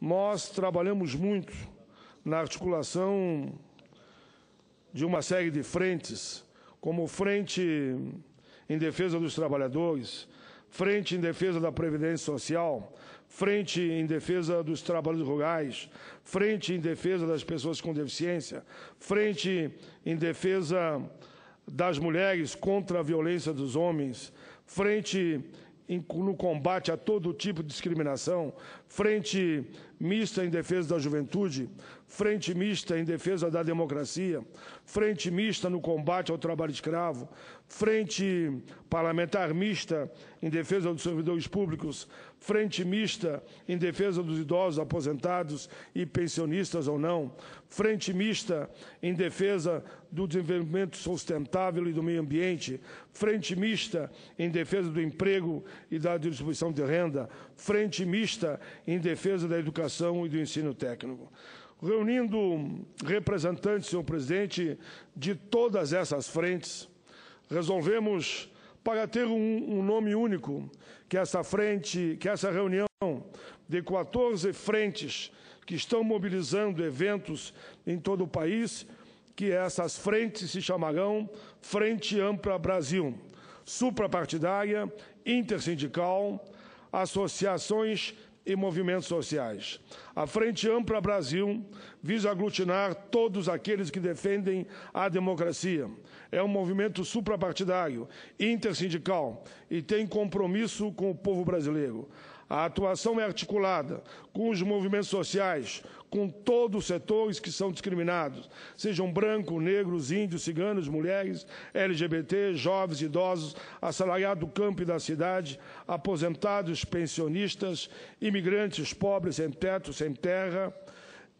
Nós trabalhamos muito na articulação de uma série de frentes, como Frente em Defesa dos Trabalhadores, Frente em Defesa da Previdência Social, Frente em Defesa dos Trabalhos Rurais, Frente em Defesa das Pessoas com Deficiência, Frente em Defesa das Mulheres contra a Violência dos Homens, Frente no combate a todo tipo de discriminação, Frente mista em defesa da juventude, frente mista em defesa da democracia, frente mista no combate ao trabalho escravo, frente parlamentar mista em defesa dos servidores públicos, frente mista em defesa dos idosos, aposentados e pensionistas ou não, frente mista em defesa do desenvolvimento sustentável e do meio ambiente, frente mista em defesa do emprego e da distribuição de renda, frente mista em defesa da educação e do ensino técnico. Reunindo representantes, senhor presidente, de todas essas frentes, resolvemos para ter um, um, nome único, que essa frente, que essa reunião de 14 frentes que estão mobilizando eventos em todo o país, que essas frentes se chamarão Frente Ampla Brasil, suprapartidária, intersindical, associações e movimentos sociais. A Frente Ampla Brasil visa aglutinar todos aqueles que defendem a democracia. É um movimento suprapartidário, intersindical e tem compromisso com o povo brasileiro. A atuação é articulada com os movimentos sociais, com todos os setores que são discriminados, sejam brancos, negros, índios, ciganos, mulheres, LGBT, jovens, idosos, assalariados do campo e da cidade, aposentados, pensionistas, imigrantes, pobres, sem teto, sem terra,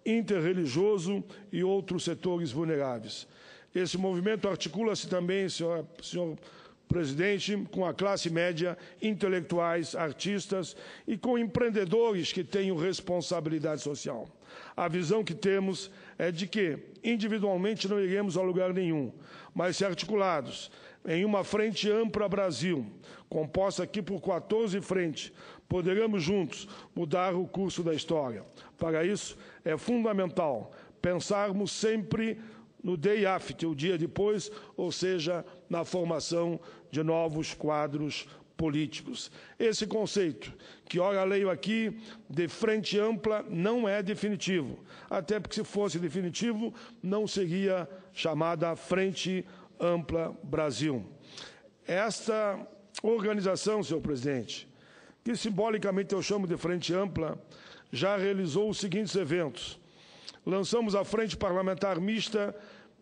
interreligioso e outros setores vulneráveis. Esse movimento articula-se também, senhor, senhor presidente, com a classe média, intelectuais, artistas e com empreendedores que tenham responsabilidade social. A visão que temos é de que, individualmente, não iremos a lugar nenhum, mas se articulados em uma frente ampla Brasil, composta aqui por 14 frentes, poderemos juntos mudar o curso da história. Para isso, é fundamental pensarmos sempre no day after, o dia depois, ou seja, na formação de novos quadros políticos. Esse conceito, que ora leio aqui, de frente ampla, não é definitivo. Até porque, se fosse definitivo, não seria chamada Frente Ampla Brasil. Esta organização, senhor presidente, que simbolicamente eu chamo de Frente Ampla, já realizou os seguintes eventos. Lançamos a Frente Parlamentar Mista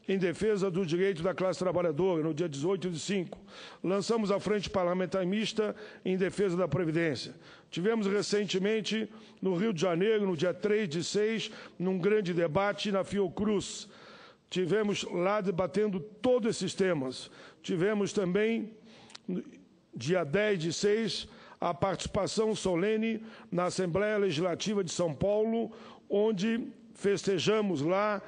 em defesa do direito da classe trabalhadora, no dia 18 de 5. Lançamos a Frente Parlamentar Mista em defesa da Previdência. Tivemos recentemente, no Rio de Janeiro, no dia 3 de 6, num grande debate na Fiocruz. Tivemos lá debatendo todos esses temas. Tivemos também, dia 10 de 6, a participação solene na Assembleia Legislativa de São Paulo, onde festejamos lá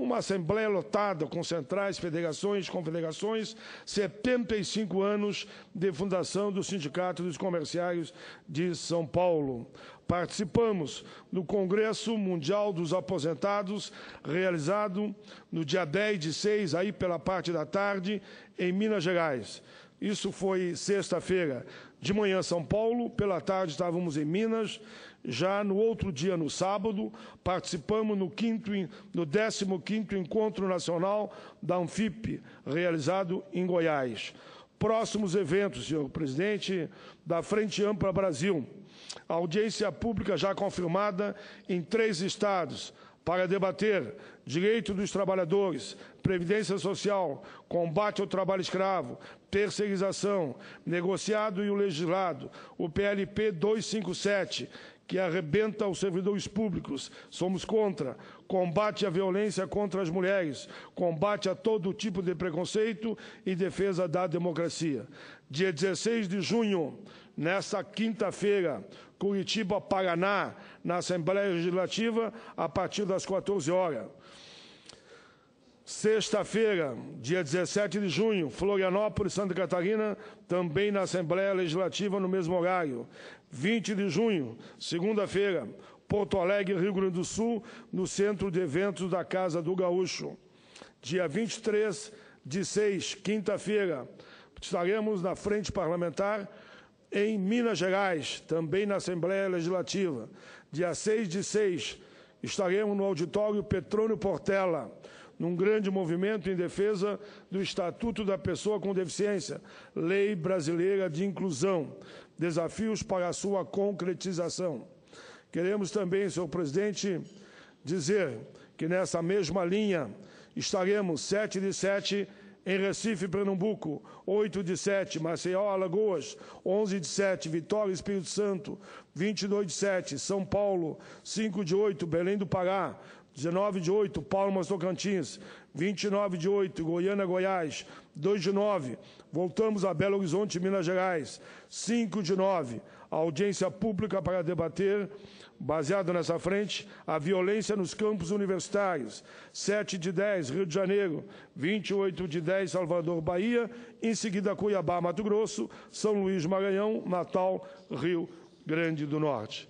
uma assembleia lotada com centrais, federações, confederações, 75 anos de fundação do Sindicato dos Comerciários de São Paulo. Participamos do Congresso Mundial dos Aposentados, realizado no dia 10 de 6, aí pela parte da tarde, em Minas Gerais. Isso foi sexta-feira de manhã São Paulo, pela tarde estávamos em Minas, já no outro dia, no sábado, participamos no, quinto, no 15º Encontro Nacional da Anfip, realizado em Goiás. Próximos eventos, senhor presidente, da Frente Ampla Brasil. audiência pública já confirmada em três estados, para debater direito dos trabalhadores, previdência social, combate ao trabalho escravo, terceirização, negociado e o legislado, o PLP 257, que arrebenta os servidores públicos. Somos contra. Combate à violência contra as mulheres, combate a todo tipo de preconceito e defesa da democracia. Dia 16 de junho, nesta quinta-feira, Curitiba, Paraná, na Assembleia Legislativa, a partir das 14 horas. Sexta-feira, dia 17 de junho, Florianópolis, Santa Catarina, também na Assembleia Legislativa, no mesmo horário. 20 de junho, segunda-feira, Porto Alegre, Rio Grande do Sul, no Centro de Eventos da Casa do Gaúcho. Dia 23 de 6, quinta-feira, estaremos na Frente Parlamentar em Minas Gerais, também na Assembleia Legislativa. Dia 6 de 6, estaremos no auditório Petrônio Portela, num grande movimento em defesa do Estatuto da Pessoa com Deficiência, Lei Brasileira de Inclusão desafios para a sua concretização. Queremos também, senhor presidente, dizer que nessa mesma linha estaremos 7 de 7 em Recife, Pernambuco, 8 de 7, Maceió, Alagoas, 11 de 7, Vitória, Espírito Santo, 22 de 7, São Paulo, 5 de 8, Belém do Pará, 19 de 8, Palmas, Tocantins, 29 de 8, Goiânia, Goiás. 2 de 9, voltamos a Belo Horizonte, Minas Gerais. 5 de 9, audiência pública para debater, baseado nessa frente, a violência nos campos universitários. 7 de 10, Rio de Janeiro. 28 de 10, Salvador, Bahia. Em seguida, Cuiabá, Mato Grosso. São Luís, Maranhão. Natal, Rio Grande do Norte.